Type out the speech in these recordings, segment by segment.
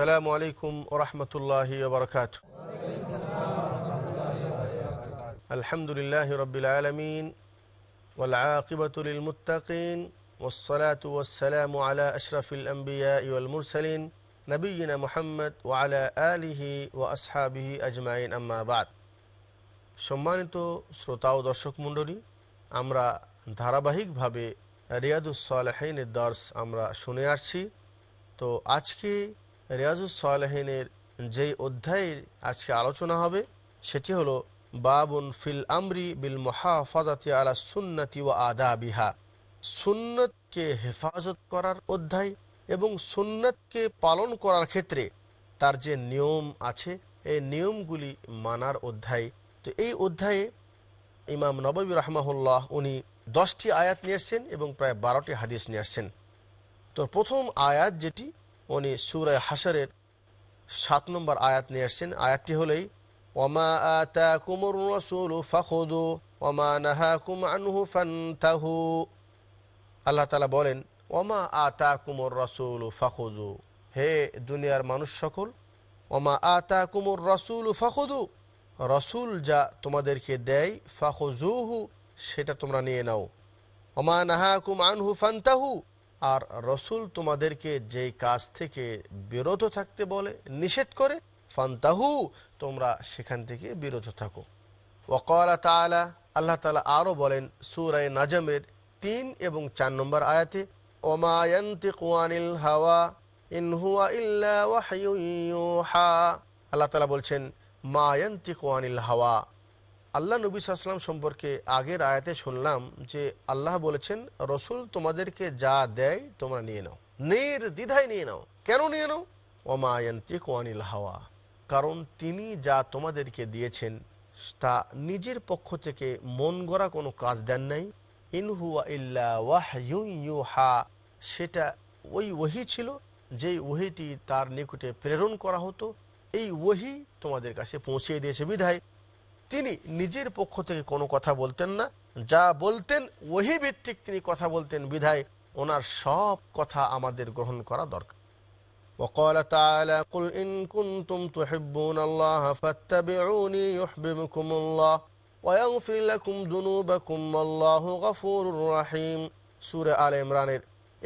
আসসালামু আলাইকুম ওরহমতুল্লাহি বরকাত আলহামদুলিল্লাহ রবিল আলমিন ওলাকিবতুলমতাকিন ওসলাত ওসালাম আলা আশরফিল আম্বিয়া ইউলমুরসলিন নবীনা মোহাম্মদ ওয়ালা আলিহি ও আসহাবিহি আজমাইন আম্মাবাদ সম্মানিত শ্রোতা ও দর্শক মণ্ডলী আমরা ধারাবাহিকভাবে রিয়াদুস সালাহিনের দর্শ আমরা শুনে আসছি তো আজকে রিয়াজুস সালেহিনের যেই অধ্যায়ের আজকে আলোচনা হবে সেটি হলো বাবুন ফিল আমরি বিল মহাফাজাতি আলা সুন্নতি ও আদা বিহা সুন্নতকে হেফাজত করার অধ্যায় এবং সুন্নতকে পালন করার ক্ষেত্রে তার যে নিয়ম আছে এই নিয়মগুলি মানার অধ্যায় তো এই অধ্যায়ে ইমাম নবী রহমাহুল্লাহ উনি দশটি আয়াত নিয়ে আসছেন এবং প্রায় বারোটি হাদিস নিয়ে আসছেন তো প্রথম আয়াত যেটি উনি সুরায় হাসারের সাত নম্বর আয়াত নিয়ে আসছেন আয়াতটি হলেই ওমা আতা কুমর রসুল ফাখুদু ওমা নাহা কুম আনহু ফান্তাহু আল্লাহ তালা বলেন ওমা আতা কুমর রসুল ফাখুদু হে দুনিয়ার মানুষ সকল ওমা আতা কুমর রসুল ফাখুদু রসুল যা তোমাদেরকে দেয় ফাখুজুহু সেটা তোমরা নিয়ে নাও ওমা নাহা কুম আনহু ফান্তাহু আর রসুল তোমাদেরকে যেই কাজ থেকে বিরত থাকতে বলে নিষেধ করে ফান্তাহু তোমরা সেখান থেকে বিরত থাকো ওকলা তালা আল্লাহ তালা আরও বলেন সুরায় নাজমের তিন এবং চার নম্বর আয়াতে ওমায়ন্তি কোয়ানিল হাওয়া ইনহুয়া আল্লাহ তালা বলছেন মায়ন্তি কোয়ানিল হাওয়া আল্লাহ নবী সাল্লাম সম্পর্কে আগের আয়াতে শুনলাম যে আল্লাহ বলেছেন রসুল তোমাদেরকে যা দেয় তোমরা নিয়ে নাও দ্বিধায় নিয়ে নাও কেন নিয়ে নাও ওমায়ন্তিক অনিল হাওয়া কারণ তিনি যা তোমাদেরকে দিয়েছেন তা নিজের পক্ষ থেকে মন গড়া কোনো কাজ দেন নাই ইনহুয়া ইল্লা ওয়াহ ইউ হা সেটা ওই ওহি ছিল যেই ওহিটি তার নিকটে প্রেরণ করা হতো এই ওহি তোমাদের কাছে পৌঁছিয়ে দিয়েছে বিধায় তিনি নিজের পক্ষ থেকে কোনো কথা বলতেন না যা বলতেন ওহি ভিত্তিক তিনি কথা বলতেন বিধায় ওনার সব কথা আমাদের গ্রহণ করা দরকার وقال تعالى قل إن كنتم تحبون الله فاتبعوني يحببكم الله ويغفر لكم ذنوبكم والله غفور رحيم سورة آل ইমরানের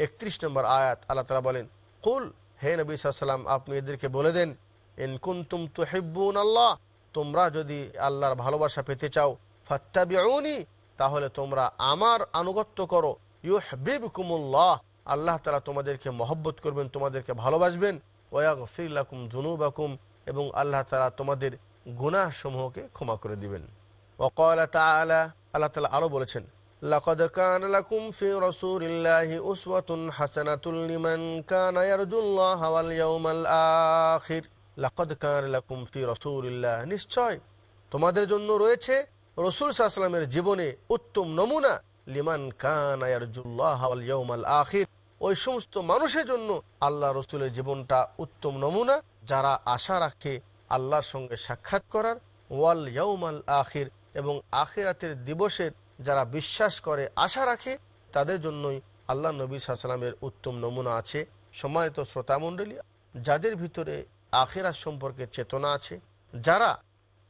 একত্রিশ নম্বর আয়াত আল্লাহ তালা বলেন কুল হে নবী সাল্লাম আপনি এদেরকে বলে দেন ইন কুন্তুম তুহিব্বুন আল্লাহ তোমরা যদি আল্লাহর ভালোবাসা পেতে চাও ফাত্তাবিউনি তাহলে তোমরা আমার আনুগত্য করো ইউহবিব কুমুল্লাহ আল্লাহ তালা তোমাদেরকে মহব্বত করবেন তোমাদেরকে ভালোবাসবেন ওয়াগ ফিরাকুম ধুনুবাকুম এবং আল্লাহ তালা তোমাদের সমূহকে ক্ষমা করে দিবেন ওকলা তালা আল্লাহ তালা আরও বলেছেন لقد كان لكم في رسول الله أسوة حسنة لمن كان يرجو الله واليوم الآخر নিশ্চয় তোমাদের জন্য রয়েছে রসুল সাহসালামের জীবনে উত্তম নমুনা লিমান কান আখির ওই সমস্ত মানুষের জন্য আল্লাহ রসুলের জীবনটা উত্তম নমুনা যারা আশা রাখে আল্লাহর সঙ্গে সাক্ষাৎ করার ওয়াল ইয়াউমাল আখির এবং আখিরাতের দিবসের যারা বিশ্বাস করে আশা রাখে তাদের জন্যই আল্লাহ নবী সাহসালামের উত্তম নমুনা আছে সম্মানিত শ্রোতামণ্ডলী যাদের ভিতরে আখেরা সম্পর্কে চেতনা আছে যারা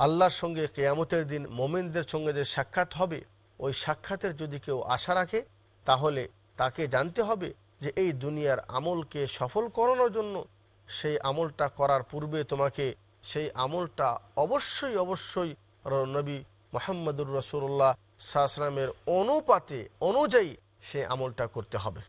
আল্লাহর সঙ্গে কেয়ামতের দিন মোমিনদের সঙ্গে যে সাক্ষাৎ হবে ওই সাক্ষাতের যদি কেউ আশা রাখে তাহলে তাকে জানতে হবে যে এই দুনিয়ার আমলকে সফল করানোর জন্য সেই আমলটা করার পূর্বে তোমাকে সেই আমলটা অবশ্যই অবশ্যই নবী মোহাম্মদুর রসুল্লাহ সাহসালামের অনুপাতে অনুযায়ী সে আমলটা করতে হবে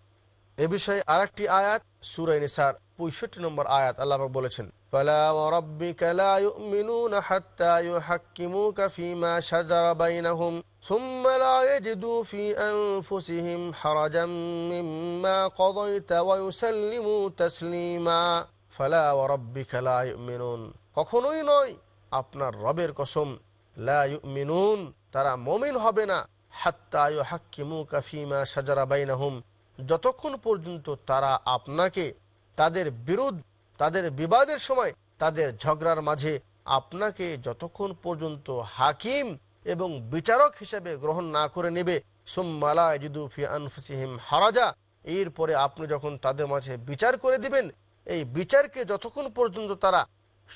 এ বিষয়ে আরেকটি আয়াত সুরাইনিসার পঁয়ষট্টি নম্বর আয়াত আল্লাহ বলেছেন فلا وربك لا يؤمنون حتى يحكموك فيما شجر بينهم ثم لا يجدوا في أنفسهم حرجا مما قضيت ويسلموا تسليما فلا وربك لا يؤمنون কখনোই নয় আপনার রবের কসম লা ইউমিনুন তারা মমিন হবে না হাত্তা ইউ হাক্কিমু কাফিমা সাজারা বাইনাহুম যতক্ষণ পর্যন্ত তারা আপনাকে তাদের বিরুদ্ধ তাদের বিবাদের সময় তাদের ঝগড়ার মাঝে আপনাকে যতক্ষণ পর্যন্ত হাকিম এবং বিচারক হিসেবে গ্রহণ না করে নেবে সোম্মালা হারাজা এরপরে আপনি যখন তাদের মাঝে বিচার করে দিবেন এই বিচারকে যতক্ষণ পর্যন্ত তারা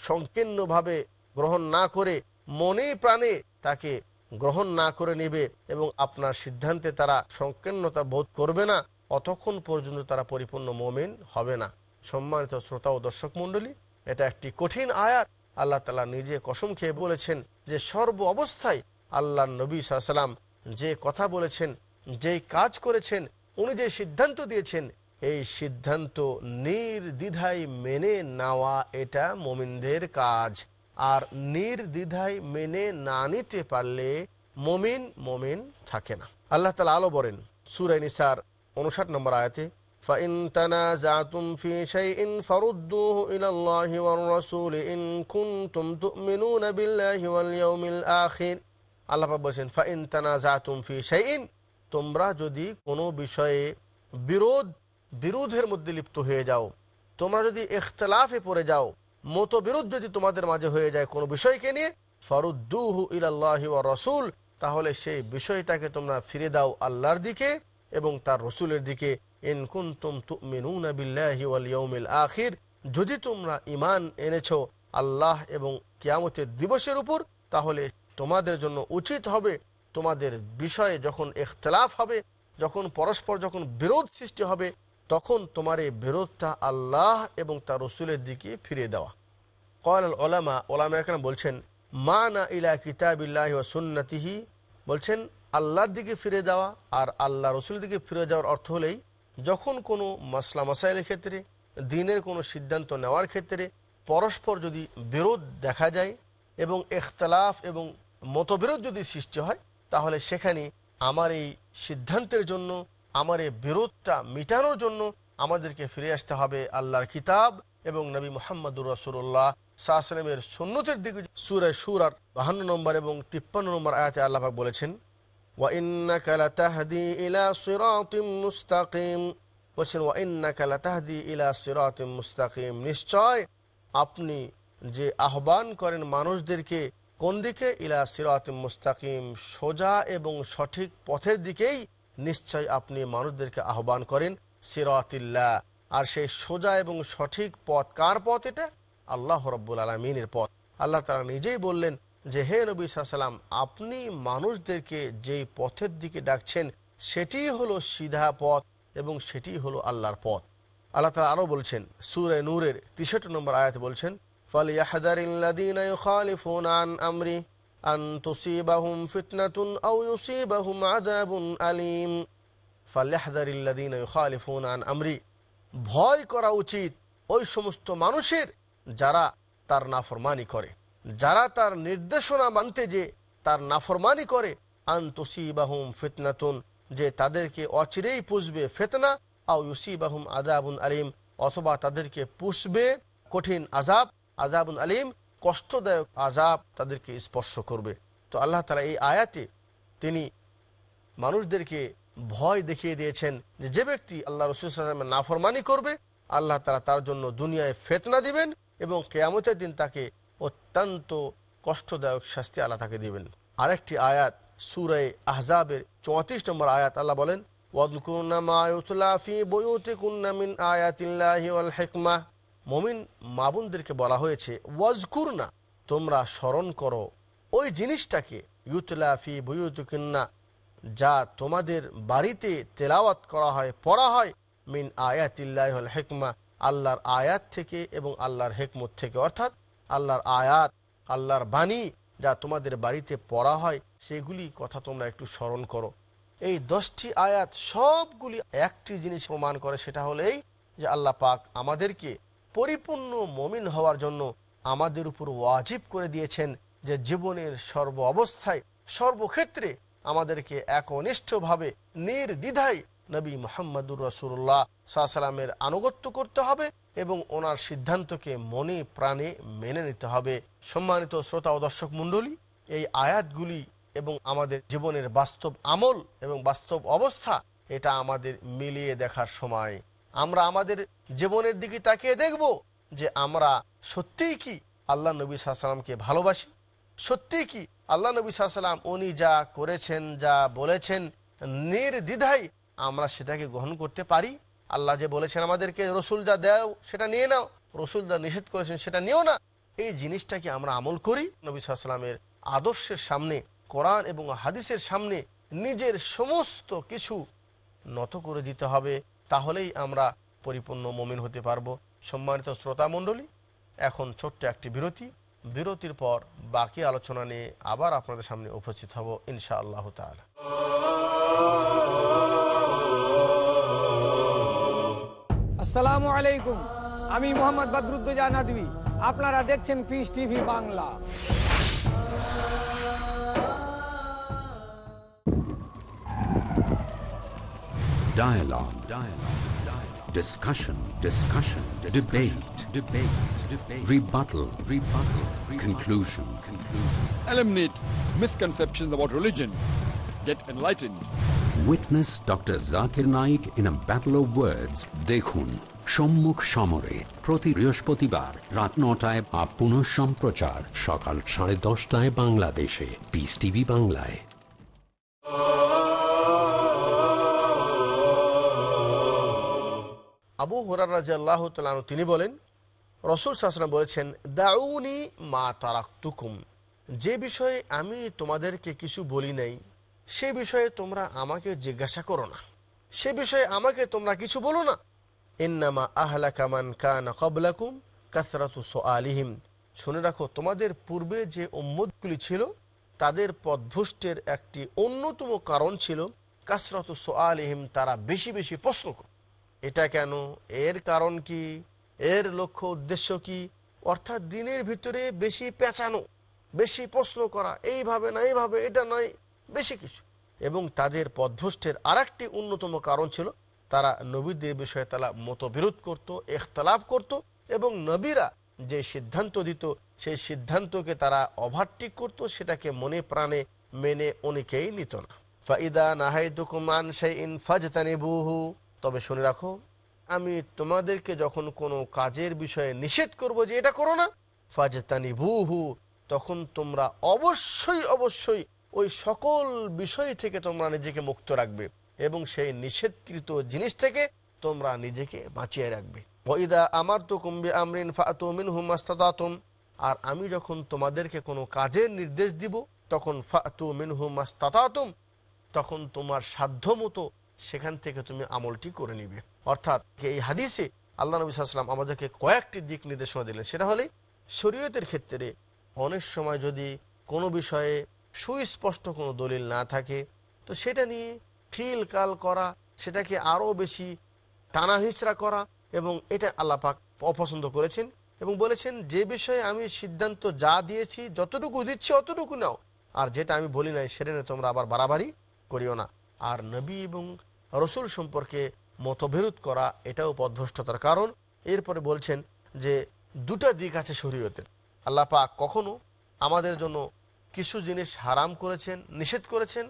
সংকীর্ণভাবে গ্রহণ না করে মনে প্রাণে তাকে গ্রহণ না করে নেবে এবং আপনার সিদ্ধান্তে তারা সংকীর্ণতা বোধ করবে না অতক্ষণ পর্যন্ত তারা পরিপূর্ণ মোমেন হবে না সম্মানিত শ্রোতা ও দর্শক মন্ডলী এটা একটি কঠিন আয়াত আল্লাহ তালা নিজে কসম খেয়ে বলেছেন যে সর্ব অবস্থায় আল্লাহ নবী সাল্লাম যে কথা বলেছেন যেই কাজ করেছেন উনি যে সিদ্ধান্ত দিয়েছেন এই সিদ্ধান্ত নির্দ্বিধায় মেনে নেওয়া এটা মমিনদের কাজ আর নির্দ্বিধায় মেনে না নিতে পারলে মমিন মমিন থাকে না আল্লাহ তালা আলো বলেন সুরাইনিসার উনষাট নম্বর আয়াতে فإن تنازعتم في شيء فردوه إلى الله والرسول إن كنتم تؤمنون بالله واليوم الآخر আল্লাহ বলছেন ফাইন তানাজাতুম ফি শাইন তোমরা যদি কোনো বিষয়ে বিরোধ বিরোধের মধ্যে লিপ্ত হয়ে যাও তোমরা যদি ইখতলাফে পড়ে যাও মতবিরোধ যদি তোমাদের মাঝে হয়ে যায় কোনো বিষয়কে নিয়ে ফরুদ্দুহু ইলাল্লাহি ওয়া রসুল তাহলে সেই বিষয়টাকে তোমরা ফিরে দাও আল্লাহর দিকে এবং তার রসুলের দিকে বিল্লাহি আখির যদি তোমরা ইমান এনেছ আল্লাহ এবং কিয়ামতের দিবসের উপর তাহলে তোমাদের জন্য উচিত হবে তোমাদের বিষয়ে যখন এখতলাফ হবে যখন পরস্পর যখন বিরোধ সৃষ্টি হবে তখন তোমার এই বিরোধটা আল্লাহ এবং তার রসুলের দিকে ফিরে দেওয়া কয়াল ওলামা ওলামা এখন বলছেন মা না ইলা কিতাবিল্লাহ ও সুন্নতিহি বলছেন আল্লাহর দিকে ফিরে দেওয়া আর আল্লাহ রসুলের দিকে ফিরে যাওয়ার অর্থ হলেই যখন কোনো মাসলা মাসাইলের ক্ষেত্রে দিনের কোনো সিদ্ধান্ত নেওয়ার ক্ষেত্রে পরস্পর যদি বিরোধ দেখা যায় এবং এখতলাফ এবং মতবিরোধ যদি সৃষ্টি হয় তাহলে সেখানে আমার এই সিদ্ধান্তের জন্য আমার এই বিরোধটা মিটানোর জন্য আমাদেরকে ফিরে আসতে হবে আল্লাহর কিতাব এবং নবী মোহাম্মদুর রাসুল্লাহ সাহসালামের সুন্নতের দিকে সুরে সুরার বাহান্ন নম্বর এবং তিপ্পান্ন নম্বর আয়াতে আল্লাহাক বলেছেন وإنك لتهدي إلى صراط মুস্তাকিম বলছেন ওয়াইন্নাকা লাতাহদি ইলা সিরাতিম মুস্তাকিম নিশ্চয় আপনি যে আহ্বান করেন মানুষদেরকে কোন দিকে ইলা সিরাতিম মুস্তাকিম সোজা এবং সঠিক পথের দিকেই নিশ্চয় আপনি মানুষদেরকে আহ্বান করেন সিরাতিল্লা আর সেই সোজা এবং সঠিক পথ কার পথ এটা আল্লাহ রব্বুল আলমিনের পথ আল্লাহ তারা নিজেই বললেন যে হে নবী সালাম আপনি মানুষদেরকে যেই পথের দিকে ডাকছেন সেটি হলো সিধা পথ এবং সেটি হলো আল্লাহর পথ আল্লাহ তালা আরও বলছেন সুরে নূরের তিষট্টি নম্বর আয়াত বলছেন আন আন ভয় করা উচিত ওই সমস্ত মানুষের যারা তার নাফরমানি করে যারা তার নির্দেশনা মানতে যে তার নাফরমানি করে বাহুম ফিতনাতুন যে তাদেরকে অচিরেই পুষবে ফেতনা আও বাহুম আদাবুন আলিম অথবা তাদেরকে পুষবে কঠিন আজাব আজাবুন আলিম কষ্টদায়ক আজাব তাদেরকে স্পর্শ করবে তো আল্লাহ তালা এই আয়াতে তিনি মানুষদেরকে ভয় দেখিয়ে দিয়েছেন যে যে ব্যক্তি আল্লাহ রসুল নাফরমানি করবে আল্লাহ তালা তার জন্য দুনিয়ায় ফেতনা দিবেন এবং কেয়ামতের দিন তাকে অত্যন্ত কষ্টদায়ক শাস্তি আল্লাহ তাকে দিবেন আরেকটি আয়াত সুরে আহজাবের চৌত্রিশ নম্বর আয়াত আল্লাহ বলেন মমিন মাবুনদেরকে বলা হয়েছে ওয়াজকুরনা তোমরা স্মরণ করো ওই জিনিসটাকে ইউতলাফি বইউতুকিন্না যা তোমাদের বাড়িতে তেলাওয়াত করা হয় পড়া হয় মিন আয়াতিল্লাহ হেকমা আল্লাহর আয়াত থেকে এবং আল্লাহর হেকমত থেকে অর্থাৎ আল্লাহর আয়াত আল্লাহর বাণী যা তোমাদের বাড়িতে পড়া হয় সেগুলি কথা তোমরা একটু স্মরণ করো এই দশটি আয়াত সবগুলি একটি জিনিস প্রমাণ করে সেটা হলেই যে আল্লাহ পাক আমাদেরকে পরিপূর্ণ মমিন হওয়ার জন্য আমাদের উপর ওয়াজিব করে দিয়েছেন যে জীবনের সর্ব অবস্থায় সর্বক্ষেত্রে আমাদেরকে একনিষ্ঠভাবে নির্দ্বিধায় নবী মোহাম্মদুর রসুল্লাহ সালামের আনুগত্য করতে হবে এবং ওনার সিদ্ধান্তকে মনে প্রাণে মেনে নিতে হবে সম্মানিত শ্রোতা ও দর্শক মণ্ডলী এই আয়াতগুলি এবং আমাদের জীবনের বাস্তব আমল এবং বাস্তব অবস্থা এটা আমাদের মিলিয়ে দেখার সময় আমরা আমাদের জীবনের দিকে তাকিয়ে দেখব যে আমরা সত্যিই কি আল্লাহ নবী সাল্লামকে ভালোবাসি সত্যিই কি আল্লাহ নবী সাল্লাম উনি যা করেছেন যা বলেছেন নির্দ্বিধায় আমরা সেটাকে গ্রহণ করতে পারি আল্লাহ যে বলেছেন আমাদেরকে রসুল যা দেও সেটা নিয়ে নাও রসুল যা নিষেধ করেছেন সেটা নিও না এই জিনিসটাকে আমরা আমল করি নবী সাল্লামের আদর্শের সামনে কোরআন এবং হাদিসের সামনে নিজের সমস্ত কিছু নত করে দিতে হবে তাহলেই আমরা পরিপূর্ণ মমিন হতে পারবো সম্মানিত শ্রোতা মণ্ডলী এখন ছোট্ট একটি বিরতি বিরতির পর বাকি আলোচনা নিয়ে আবার আপনাদের সামনে উপস্থিত হব ইনশা আল্লাহ তালা আসসালামু আলাইকুম আমি মোহাম্মদ বদরুদ্দোজা নাদবি আপনারা দেখছেন Peace TV Bangla Dialogue. Dialogue. Dialogue. Discussion. Discussion. Discussion. Debate. Debate. Debate. Rebuttal. Rebuttal. Rebuttal. Conclusion. Conclusion. Eliminate misconceptions about religion. Get enlightened. Witness doctor Zakir Naik in a battle of words দেখুন সম্মুখ সমরে প্রতি বৃহস্পতিবার রাত নটায় বা পুনঃ সম্প্রচার সকাল সাড়ে দশটায় বাংলাদেশে পিস টিভি বাংলায় আবু হরার রাজা আল্লাহ তালু তিনি বলেন রসুল সাসনা বলেছেন দাউনি মা তারাক্তুকুম যে বিষয়ে আমি তোমাদেরকে কিছু বলি নাই সে বিষয়ে তোমরা আমাকে জিজ্ঞাসা করো না সে বিষয়ে আমাকে তোমরা কিছু বলো না ইন্নামা আহলা কামান কান কবলাকুম কাসরাতু আলিহিম শুনে রাখো তোমাদের পূর্বে যে উম্মতগুলি ছিল তাদের পদভুষ্টের একটি অন্যতম কারণ ছিল কাসরাত আলিহিম তারা বেশি বেশি প্রশ্ন কর এটা কেন এর কারণ কি এর লক্ষ্য উদ্দেশ্য কি অর্থাৎ দিনের ভিতরে বেশি পেঁচানো বেশি প্রশ্ন করা এইভাবে না এইভাবে এটা নয় বেশি কিছু এবং তাদের পদভ্রষ্টের আরেকটি অন্যতম কারণ ছিল তারা নবীদের বিষয়ে তারা মতবিরোধ করত এখতলাফ করত এবং নবীরা যে সিদ্ধান্ত দিত সেই সিদ্ধান্তকে তারা ওভারটিক করত সেটাকে মনে প্রাণে মেনে অনেকেই নিত না ফাইদা নাহাই দুকুমান সেই ইনফাজতানি বুহু তবে শুনে রাখো আমি তোমাদেরকে যখন কোনো কাজের বিষয়ে নিষেধ করব যে এটা করো না ফাজতানি বুহু তখন তোমরা অবশ্যই অবশ্যই ওই সকল বিষয় থেকে তোমরা নিজেকে মুক্ত রাখবে এবং সেই নিষেধকৃত জিনিস থেকে তোমরা নিজেকে বাঁচিয়ে রাখবে ওইদা আমার তো কুম্বি আমরিন ফাতুমিন হুমাস্তাতুম আর আমি যখন তোমাদেরকে কোনো কাজের নির্দেশ দিব তখন ফাতু মিনহুম আস্তাতুম তখন তোমার সাধ্য মতো সেখান থেকে তুমি আমলটি করে নিবে অর্থাৎ এই হাদিসে আল্লাহ নবী সাল্লাম আমাদেরকে কয়েকটি দিক নির্দেশনা দিলেন সেটা হলে শরীয়তের ক্ষেত্রে অনেক সময় যদি কোনো বিষয়ে সুস্পষ্ট কোনো দলিল না থাকে তো সেটা নিয়ে ফিল কাল করা সেটাকে আরও বেশি টানা হিচড়া করা এবং এটা আল্লাপাক অপছন্দ করেছেন এবং বলেছেন যে বিষয়ে আমি সিদ্ধান্ত যা দিয়েছি যতটুকু দিচ্ছি অতটুকু নাও আর যেটা আমি বলি নাই সেটা নিয়ে তোমরা আবার বাড়াবাড়ি করিও না আর নবী এবং রসুল সম্পর্কে মতবিরোধ করা এটাও পদভষ্টতার কারণ এরপরে বলছেন যে দুটা দিক আছে শরীয়তের আল্লাপাক কখনো আমাদের জন্য কিছু জিনিস হারাম করেছেন নিষেধ করেছেন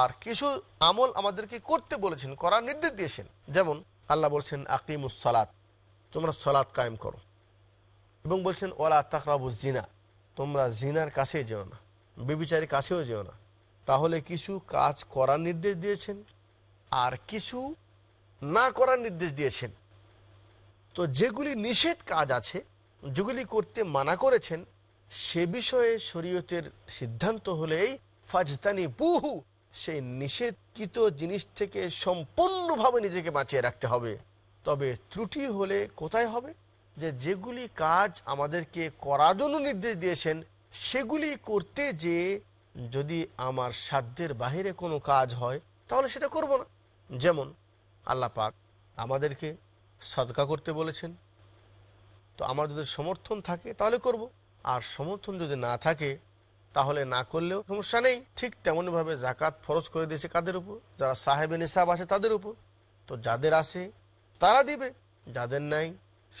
আর কিছু আমল আমাদেরকে করতে বলেছেন করার নির্দেশ দিয়েছেন যেমন আল্লাহ বলছেন আকিমুস সালাত তোমরা সলাদ কায়েম করো এবং বলছেন ওলা তাকরাবু জিনা তোমরা জিনার কাছে যেও না বেবিচারের কাছেও যেও না তাহলে কিছু কাজ করার নির্দেশ দিয়েছেন আর কিছু না করার নির্দেশ দিয়েছেন তো যেগুলি নিষেধ কাজ আছে যেগুলি করতে মানা করেছেন সে বিষয়ে শরীয়তের সিদ্ধান্ত হলেই ফাজদানি বুহু সেই নিষেধকৃত জিনিস থেকে সম্পূর্ণভাবে নিজেকে বাঁচিয়ে রাখতে হবে তবে ত্রুটি হলে কোথায় হবে যে যেগুলি কাজ আমাদেরকে করার জন্য নির্দেশ দিয়েছেন সেগুলি করতে যে যদি আমার সাধ্যের বাহিরে কোনো কাজ হয় তাহলে সেটা করব না যেমন আল্লাহ পাক আমাদেরকে সদকা করতে বলেছেন তো আমার যদি সমর্থন থাকে তাহলে করব। আর সমর্থন যদি না থাকে তাহলে না করলেও সমস্যা নেই ঠিক তেমনভাবে জাকাত ফরজ করে দিয়েছে কাদের উপর যারা সাহেব নিসাব আছে তাদের উপর তো যাদের আছে তারা দিবে যাদের নাই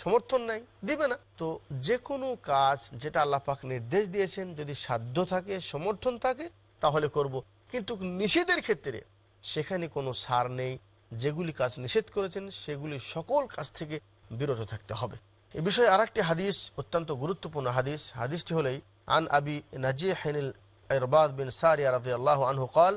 সমর্থন নাই দিবে না তো যে কোনো কাজ যেটা আল্লাপাক নির্দেশ দিয়েছেন যদি সাধ্য থাকে সমর্থন থাকে তাহলে করব। কিন্তু নিষেধের ক্ষেত্রে সেখানে কোনো সার নেই যেগুলি কাজ নিষেধ করেছেন সেগুলি সকল কাজ থেকে বিরত থাকতে হবে بشيء حديث এ بنا حديث حديث অত্যন্ত عن أبي نجيح হলেই بن আবি رضي الله عنه قال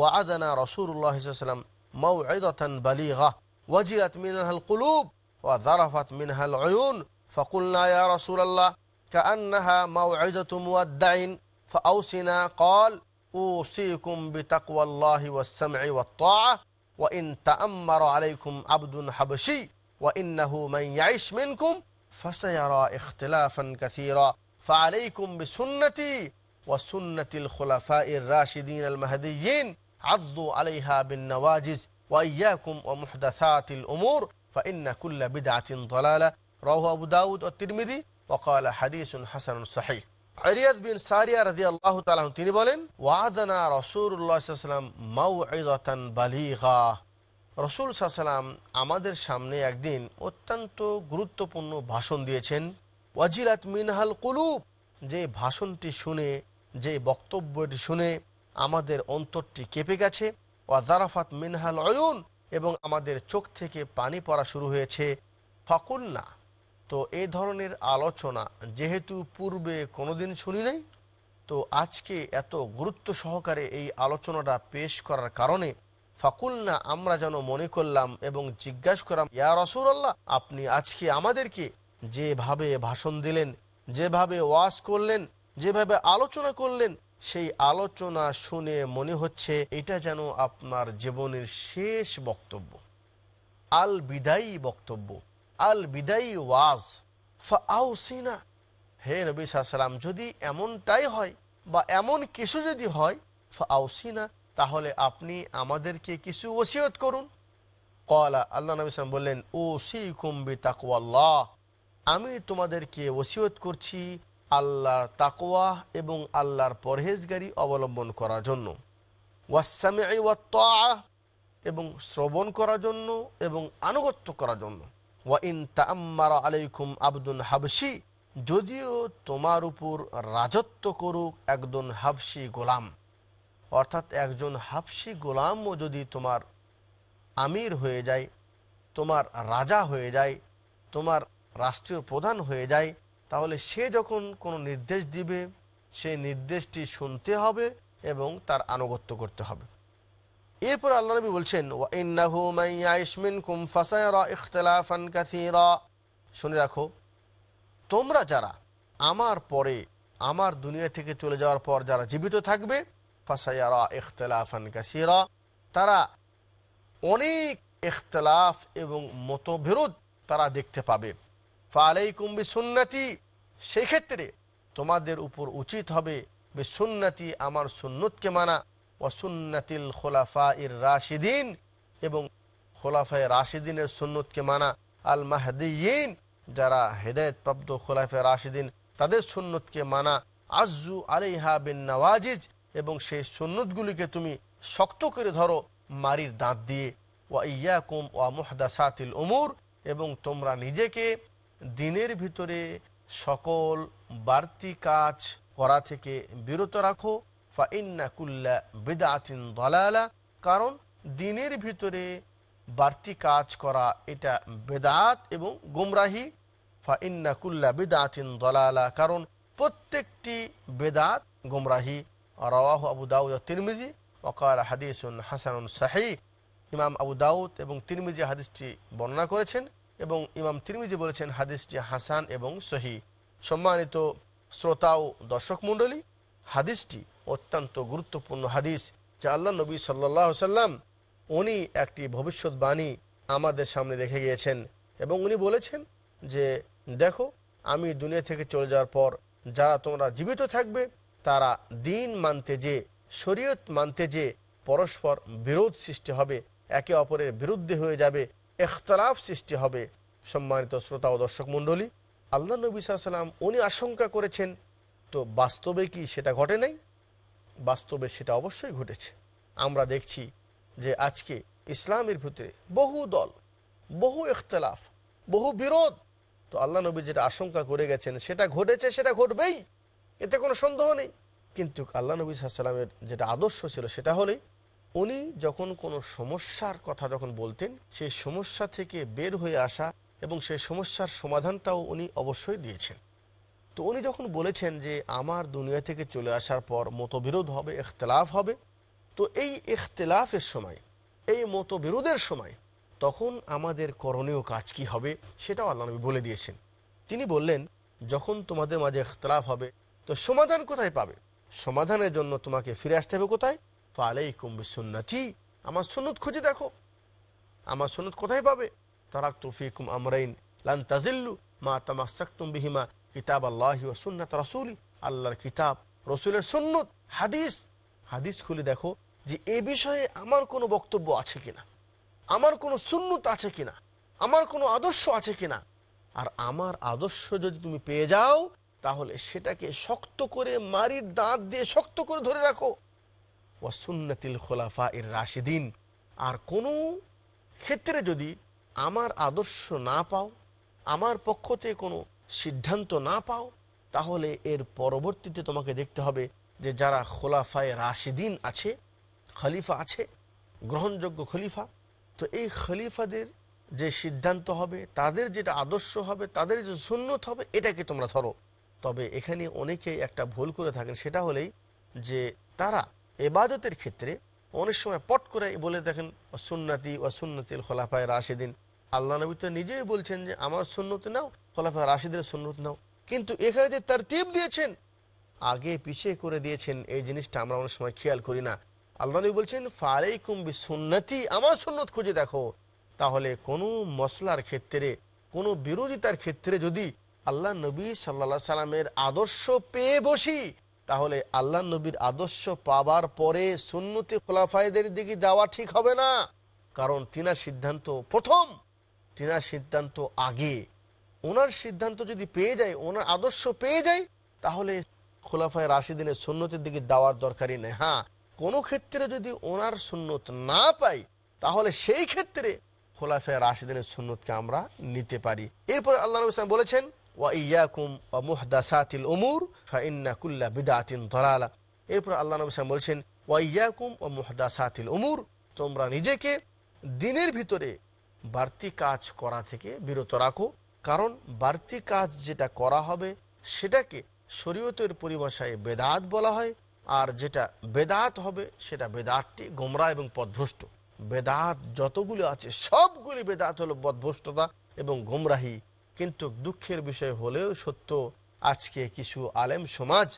وعدنا رسول الله صلى الله عليه وسلم মৌদতন بليغة وجلت منها القلوب وذرفت منها العيون فقلنا يا رسول الله كأنها موعظة مودع فأوصنا قال أوصيكم بتقوى الله والسمع والطاعة وإن تأمر عليكم عبد حبشي وإنه من يعيش منكم فسيرى اختلافا كثيرا فعليكم بسنتي وسنة الخلفاء الراشدين المهديين عضوا عليها بالنواجز وإياكم ومحدثات الأمور فإن كل بدعة ضلالة روه أبو داود والترمذي وقال حديث حسن صحيح عريض بن ساريا رضي الله تعالى وعدنا رسول الله صلى الله عليه وسلم موعظة بليغة রসুল সাল্লাম আমাদের সামনে একদিন অত্যন্ত গুরুত্বপূর্ণ ভাষণ দিয়েছেন ওয়াজিরাত মিনহাল কুলুব যে ভাষণটি শুনে যে বক্তব্যটি শুনে আমাদের অন্তরটি কেঁপে গেছে ওয়াজারাফাত মিনহাল অয়ুন এবং আমাদের চোখ থেকে পানি পড়া শুরু হয়েছে ফকুন্না তো এ ধরনের আলোচনা যেহেতু পূর্বে কোনোদিন শুনি নাই তো আজকে এত গুরুত্ব সহকারে এই আলোচনাটা পেশ করার কারণে ফাকুলনা আমরা যেন মনে করলাম এবং জিজ্ঞাসা করলাম ইয়া রসুল্লাহ আপনি আজকে আমাদেরকে যেভাবে ভাষণ দিলেন যেভাবে ওয়াজ করলেন যেভাবে আলোচনা করলেন সেই আলোচনা শুনে মনে হচ্ছে এটা যেন আপনার জীবনের শেষ বক্তব্য আল বিদায়ী বক্তব্য আল বিদায়ী ওয়াজ ফাউসিনা হে নবী সালাম যদি এমনটাই হয় বা এমন কিছু যদি হয় ফাউসিনা তাহলে আপনি আমাদেরকে কিছু ওসিয়ত করুন কলা আল্লাহ নবী সালাম বললেন ও সি কুম্বি তাকুয়াল্লাহ আমি তোমাদেরকে ওসিয়ত করছি আল্লাহর তাকোয়া এবং আল্লাহর পরহেজগারি অবলম্বন করার জন্য ওয়াসামে এবং শ্রবণ করার জন্য এবং আনুগত্য করার জন্য ওয়া ইন তাম্মারা আলাইকুম আবদুন হাবসি যদিও তোমার উপর রাজত্ব করুক একদম হাবসি গোলাম অর্থাৎ একজন হাফসি গোলামও যদি তোমার আমির হয়ে যায় তোমার রাজা হয়ে যায় তোমার রাষ্ট্রীয় প্রধান হয়ে যায় তাহলে সে যখন কোনো নির্দেশ দিবে সেই নির্দেশটি শুনতে হবে এবং তার আনুগত্য করতে হবে এরপর আল্লাহ নবী বলছেন শুনে রাখো তোমরা যারা আমার পরে আমার দুনিয়া থেকে চলে যাওয়ার পর যারা জীবিত থাকবে ফাসাইয়ারা ইখতলাফান কাসিরা তারা অনেক ইখতলাফ এবং মতবিরোধ তারা দেখতে পাবে ফালাই কুম্বি সুন্নতি সেই ক্ষেত্রে তোমাদের উপর উচিত হবে বে সুন্নতি আমার সুন্নতকে মানা ও সুন্নাতিল খোলাফা ইর রাশিদিন এবং খোলাফায় রাশিদিনের সুন্নতকে মানা আল মাহদিন যারা হেদায়তপ্রাপ্ত খোলাফে রাশিদিন তাদের সুন্নতকে মানা আজু আলিহা বিন নওয়াজিজ এবং সেই সুন্নতগুলিকে তুমি শক্ত করে ধরো মারির দাঁত দিয়ে ওয়া ইয়াকুম ওয়া মোহদাসাতিল উমুর এবং তোমরা নিজেকে দিনের ভিতরে সকল বাড়তি কাজ করা থেকে বিরত রাখো ফা ইন্নাকুল্লা বেদাতিন দলালা কারণ দিনের ভিতরে বাড়তি কাজ করা এটা বেদাত এবং গুমরাহি ফা ইন্নাকুল্লা বেদাতিন দলালা কারণ প্রত্যেকটি বেদাত গুমরাহি রওয়াহু আবু দাউদ তিরমিজি ওকাল হাদিস হাসানুন সাহি ইমাম আবু দাউদ এবং তিরমিজি হাদিসটি বর্ণনা করেছেন এবং ইমাম তিরমিজি বলেছেন হাদিসটি হাসান এবং সহি সম্মানিত শ্রোতা ও দর্শক মণ্ডলী হাদিসটি অত্যন্ত গুরুত্বপূর্ণ হাদিস যে আল্লাহ নবী সাল্লাহ সাল্লাম উনি একটি ভবিষ্যৎবাণী আমাদের সামনে রেখে গিয়েছেন এবং উনি বলেছেন যে দেখো আমি দুনিয়া থেকে চলে যাওয়ার পর যারা তোমরা জীবিত থাকবে তারা দিন মানতে যে শরীয়ত মানতে যে পরস্পর বিরোধ সৃষ্টি হবে একে অপরের বিরুদ্ধে হয়ে যাবে এখতলাফ সৃষ্টি হবে সম্মানিত শ্রোতা ও দর্শক মণ্ডলী আল্লাহ নবী সাল্লাম উনি আশঙ্কা করেছেন তো বাস্তবে কি সেটা ঘটে নাই বাস্তবে সেটা অবশ্যই ঘটেছে আমরা দেখছি যে আজকে ইসলামের ভিতরে বহু দল বহু এখতলাফ বহু বিরোধ তো আল্লাহ নবী যেটা আশঙ্কা করে গেছেন সেটা ঘটেছে সেটা ঘটবেই এতে কোনো সন্দেহ নেই কিন্তু আল্লাহ নবী সাল্লামের যেটা আদর্শ ছিল সেটা হলে উনি যখন কোনো সমস্যার কথা যখন বলতেন সেই সমস্যা থেকে বের হয়ে আসা এবং সেই সমস্যার সমাধানটাও উনি অবশ্যই দিয়েছেন তো উনি যখন বলেছেন যে আমার দুনিয়া থেকে চলে আসার পর মতবিরোধ হবে এখতলাফ হবে তো এই এখতলাফের সময় এই মতবিরোধের সময় তখন আমাদের করণীয় কাজ কি হবে সেটাও আল্লাহ নবী বলে দিয়েছেন তিনি বললেন যখন তোমাদের মাঝে এখতলাফ হবে তো সমাধান কোথায় পাবে সমাধানের জন্য তোমাকে ফিরে আসতে হবে কোথায় ফালেই কুম্বি সুন্নতি আমার সুন্নত খুঁজে দেখো আমার সুন্নত কোথায় পাবে তারাক তুফিকুম আমরাইন লান তাজিল্লু মা তামাসাকুম বিহিমা কিতাব আল্লাহ সুন্নাত রাসুলি আল্লাহর কিতাব রসুলের সুন্নত হাদিস হাদিস খুলে দেখো যে এ বিষয়ে আমার কোনো বক্তব্য আছে কিনা আমার কোনো সুন্নত আছে কিনা আমার কোনো আদর্শ আছে কিনা আর আমার আদর্শ যদি তুমি পেয়ে যাও তাহলে সেটাকে শক্ত করে মারির দাঁত দিয়ে শক্ত করে ধরে রাখো সুন্নতিল খোলাফা এর রাশিদিন আর কোনো ক্ষেত্রে যদি আমার আদর্শ না পাও আমার পক্ষতে কোনো সিদ্ধান্ত না পাও তাহলে এর পরবর্তীতে তোমাকে দেখতে হবে যে যারা খোলাফায় রাশিদিন আছে খলিফা আছে গ্রহণযোগ্য খলিফা তো এই খলিফাদের যে সিদ্ধান্ত হবে তাদের যেটা আদর্শ হবে তাদের যে সুন্নত হবে এটাকে তোমরা ধরো তবে এখানে অনেকেই একটা ভুল করে থাকেন সেটা হলেই যে তারা এবাদতের ক্ষেত্রে অনেক সময় পট করে বলে দেখেন সুন্নাতি ও সুন্নতিল খোলাফায় রাশেদিন আল্লাহ নবী তো নিজেই বলছেন যে আমার সুন্নতি নাও খোলাফায় রাশিদের সুন্নত নাও কিন্তু এখানে যে তার টিপ দিয়েছেন আগে পিছিয়ে করে দিয়েছেন এই জিনিসটা আমরা অনেক সময় খেয়াল করি না আল্লাহ নবী বলছেন ফারেই কুম্বি সুন্নতি আমার সুন্নত খুঁজে দেখো তাহলে কোনো মশলার ক্ষেত্রে কোনো বিরোধিতার ক্ষেত্রে যদি আল্লাহ নবী সাল্লা সাল্লামের আদর্শ পেয়ে বসি তাহলে আল্লাহ নবীর আদর্শ পাবার পরে সুন্নতি খোলাফায়দের দিকে যাওয়া ঠিক হবে না কারণ তিনার সিদ্ধান্ত প্রথম তিনার সিদ্ধান্ত আগে ওনার সিদ্ধান্ত যদি পেয়ে যায় ওনার আদর্শ পেয়ে যায় তাহলে খোলাফায় রাশিদিনের সুন্নতির দিকে দেওয়ার দরকারই নেই হ্যাঁ কোনো ক্ষেত্রে যদি ওনার সুন্নত না পাই তাহলে সেই ক্ষেত্রে খোলাফায় রাশিদিনের সুন্নতকে আমরা নিতে পারি এরপরে আল্লাহ ইসলাম বলেছেন ওয়াইয়াকুম ও মুহদাসাতিল উমুর ফাইন্না কুল্লা বিদাতিন ধরালা এরপর আল্লাহ নবী সাহেব বলছেন ওয়াইয়াকুম ও মুহদাসাতিল উমুর তোমরা নিজেকে দিনের ভিতরে বাড়তি কাজ করা থেকে বিরত রাখো কারণ বাড়তি কাজ যেটা করা হবে সেটাকে শরীয়তের পরিভাষায় বেদাত বলা হয় আর যেটা বেদাত হবে সেটা বেদাতটি গোমরা এবং পদভ্রষ্ট বেদাত যতগুলো আছে সবগুলি বেদাত হলো পদভ্রষ্টতা এবং গোমরাহি কিন্তু দুঃখের বিষয় হলেও সত্য আজকে কিছু আলেম সমাজ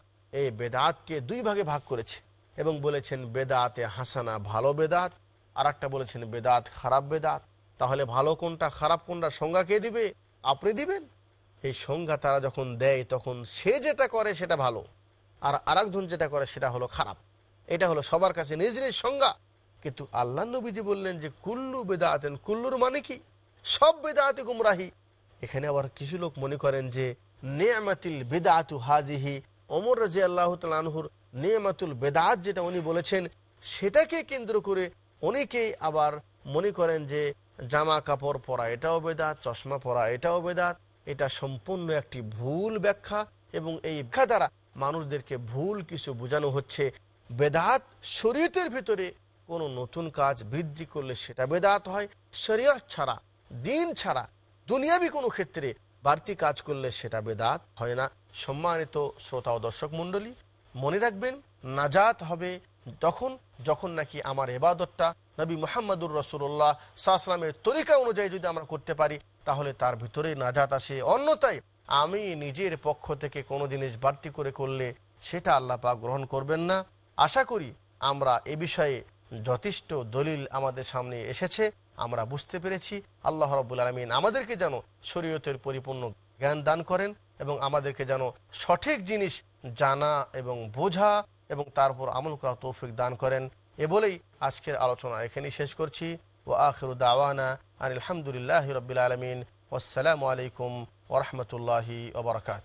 এই বেদাতকে দুই ভাগে ভাগ করেছে এবং বলেছেন বেদাতে হাসানা ভালো বেদাত আর একটা বলেছেন বেদাত খারাপ বেদাত তাহলে ভালো কোনটা খারাপ কোনটা সংজ্ঞা কে দিবে আপনি দিবেন এই সংজ্ঞা তারা যখন দেয় তখন সে যেটা করে সেটা ভালো আর আরেকজন যেটা করে সেটা হলো খারাপ এটা হলো সবার কাছে নিজ নিজ সংজ্ঞা কিন্তু আল্লাহ নবীজি বললেন যে কুল্লু বেদাতেন কুল্লুর মানে কি সব বেদাতে গুমরাহি এখানে আবার কিছু লোক মনে করেন যে নেয়ামাতিল বেদাতু হাজিহি অমর রাজি আল্লাহ তালহুর নেয়ামাতুল বেদাত যেটা উনি বলেছেন সেটাকে কেন্দ্র করে অনেকেই আবার মনে করেন যে জামা কাপড় পরা এটাও বেদাত চশমা পরা এটাও বেদাত এটা সম্পূর্ণ একটি ভুল ব্যাখ্যা এবং এই ব্যাখ্যা দ্বারা মানুষদেরকে ভুল কিছু বোঝানো হচ্ছে বেদাত শরীয়তের ভিতরে কোনো নতুন কাজ বৃদ্ধি করলে সেটা বেদাত হয় শরীয়ত ছাড়া দিন ছাড়া দুনিয়াবি কোনো ক্ষেত্রে বাড়তি কাজ করলে সেটা বেদাত হয় না সম্মানিত শ্রোতা ও দর্শক মণ্ডলী মনে রাখবেন নাজাত হবে তখন যখন নাকি আমার এবাদতটা নবী মোহাম্মদুর রসুল্লাহ সাহসালামের তরিকা অনুযায়ী যদি আমরা করতে পারি তাহলে তার ভিতরে নাজাত আসে অন্যতায় আমি নিজের পক্ষ থেকে কোনো জিনিস বাড়তি করে করলে সেটা আল্লাপা গ্রহণ করবেন না আশা করি আমরা এ বিষয়ে যথেষ্ট দলিল আমাদের সামনে এসেছে আমরা বুঝতে পেরেছি আল্লাহ রব্বুল আলমিন আমাদেরকে যেন শরীয়তের পরিপূর্ণ জ্ঞান দান করেন এবং আমাদেরকে যেন সঠিক জিনিস জানা এবং বোঝা এবং তারপর আমল করা তৌফিক দান করেন এ বলেই আজকের আলোচনা এখানেই শেষ করছি ও আখরু দাওয়ানা আর আলহামদুলিল্লাহ রবিল আলমিন আসসালামু আলাইকুম ওরহমতুল্লাহি ওবরাকাত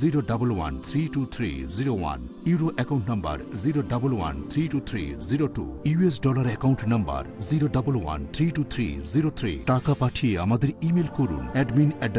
zero double one three two three zero one euro account number zero double one three two three zero two US dollar account number zero double one three two three zero three টাকা পাঠিয়ে আমাদের email করুন admin